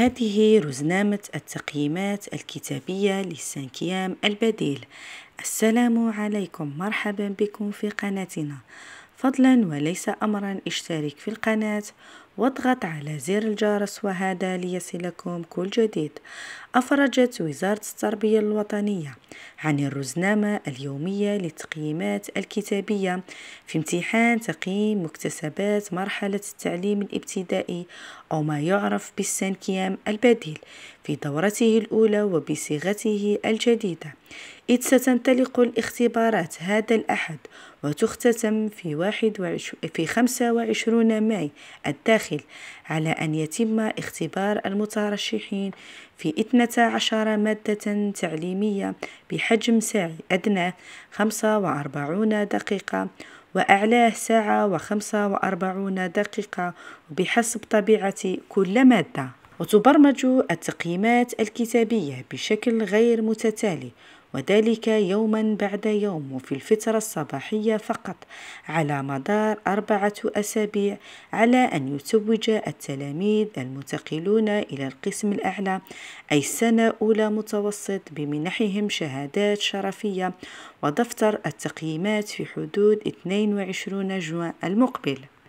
هذه رزنامة التقييمات الكتابية للسانكيام البديل السلام عليكم مرحبا بكم في قناتنا فضلا وليس أمرا اشترك في القناة واضغط على زر الجرس وهذا ليصلكم كل جديد أفرجت وزارة التربية الوطنية عن الرزنامة اليومية للتقييمات الكتابية في امتحان تقييم مكتسبات مرحلة التعليم الابتدائي أو ما يعرف بالسنكيام البديل في دورته الأولى وبصيغته الجديدة إذ ستنطلق الاختبارات هذا الأحد وتختتم في, واحد وعش... في 25 ماي الداخل الداخل على أن يتم اختبار المترشحين في 12 مادة تعليمية بحجم ساعي أدناه 45 دقيقة وأعلاه ساعة ساعة و45 دقيقة بحسب طبيعة كل مادة وتبرمج التقييمات الكتابية بشكل غير متتالي وذلك يوما بعد يوم وفي الفترة الصباحية فقط على مدار أربعة أسابيع على أن يتوج التلاميذ المنتقلون إلى القسم الأعلى أي سنة أولى متوسط بمنحهم شهادات شرفية ودفتر التقييمات في حدود 22 جوان المقبل